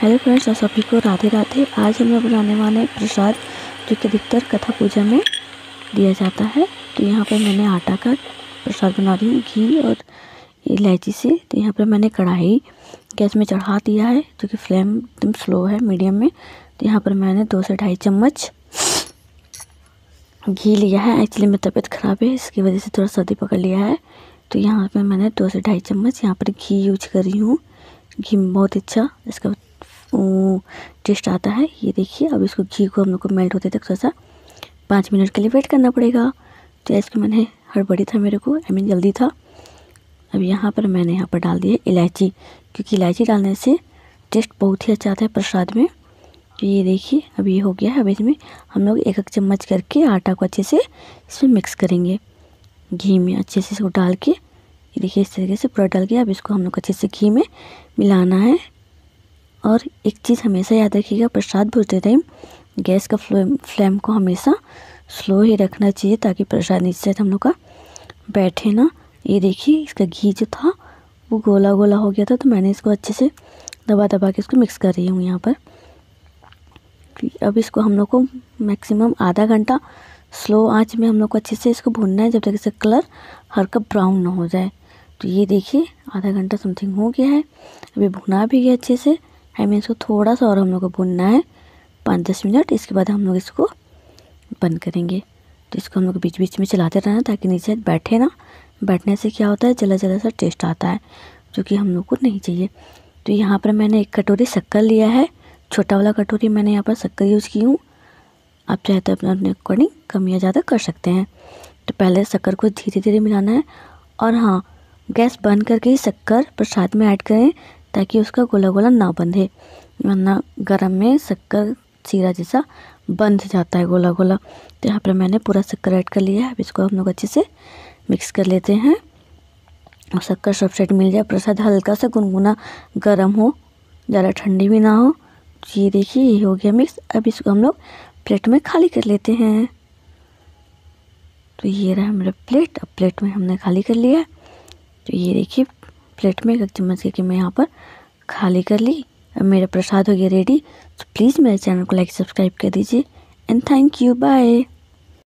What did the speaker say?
hello friends और सभी को राधे राधे आज हम लोग बनाने वाले हैं प्रसाद जो कि अधिकतर कथा पूजा में दिया जाता है तो यहाँ पर मैंने आटा का प्रसाद बना रही हूँ घी और इलायची से तो यहाँ पर मैंने कढ़ाई गैस में चढ़ा दिया है जो कि फ्लेम एकदम स्लो है मीडियम में तो यहाँ पर मैंने दो से ढाई चम्मच घी लिया है एक्चुअली मेरी तबीयत ख़राब है इसकी वजह से थोड़ा सर्दी पकड़ लिया है तो यहाँ पर मैंने दो से ढाई चम्मच यहाँ पर घी यूज करी हूँ घी बहुत अच्छा इसका टेस्ट आता है ये देखिए अब इसको घी को हम लोग को मेल्ट होते तक थोड़ा सा पाँच मिनट के लिए वेट करना पड़ेगा तो इसको तो मैंने हड़बड़ी था मेरे को आई मीन जल्दी था अब यहाँ पर मैंने यहाँ पर डाल दिया इलायची क्योंकि इलायची डालने से टेस्ट बहुत ही अच्छा आता है प्रसाद में तो ये देखिए अब ये हो गया है अब इसमें हम लोग एक एक चम्मच करके आटा को अच्छे से इसमें मिक्स करेंगे घी में अच्छे से इसको डाल के देखिए इस तरीके से पूरा डाल के अब इसको हम लोग अच्छे से घी में मिलाना है और एक चीज़ हमेशा याद रखिएगा प्रसाद भूजते टाइम गैस का फ्लेम फ्लेम को हमेशा स्लो ही रखना चाहिए ताकि प्रसाद नीचे हम लोग का बैठे ना ये देखिए इसका घी जो था वो गोला गोला हो गया था तो मैंने इसको अच्छे से दबा दबा के इसको मिक्स कर रही हूँ यहाँ पर अब इसको हम लोग को मैक्सिमम आधा घंटा स्लो आँच में हम लोग को अच्छे से इसको भूनना है जब तक इसका कलर हल्का ब्राउन ना हो जाए तो ये देखिए आधा घंटा समथिंग हो गया है अभी भुना भी गया अच्छे से मीन इसको थोड़ा सा और हम लोग को भुनना है पाँच दस मिनट इसके बाद हम लोग इसको बंद करेंगे तो इसको हम लोग बीच बीच में चलाते रहना ताकि नीचे बैठे ना बैठने से क्या होता है जला जला सा टेस्ट आता है जो कि हम लोग को नहीं चाहिए तो यहाँ पर मैंने एक कटोरी शक्कर लिया है छोटा वाला कटोरी मैंने यहाँ पर शक्कर यूज़ की हूँ आप चाहे तो अपने अपने अकॉर्डिंग कम या ज़्यादा कर सकते हैं तो पहले शक्कर को धीरे धीरे मिलाना है और हाँ गैस बंद करके ही शक्कर प्रसाद में ऐड करें ताकि उसका गोला गोला ना बंधे वरना गर्म में शक्कर सीरा जैसा बंध जाता है गोला गोला तो यहाँ पर मैंने पूरा शक्कर ऐड कर लिया है अब इसको हम लोग अच्छे से मिक्स कर लेते हैं और शक्कर सबसेट मिल जाए प्रसाद हल्का सा गुनगुना गर्म हो ज़्यादा ठंडी भी ना हो ये देखिए ये हो गया मिक्स अब इसको हम लोग प्लेट में खाली कर लेते हैं तो ये रहा मेरा प्लेट अब प्लेट में हमने खाली कर लिया तो ये देखिए प्लेट में एक चम्मच करके मैं यहाँ पर खाली कर ली मेरा प्रसाद हो गया रेडी तो प्लीज़ मेरे चैनल को लाइक सब्सक्राइब कर दीजिए एंड थैंक यू बाय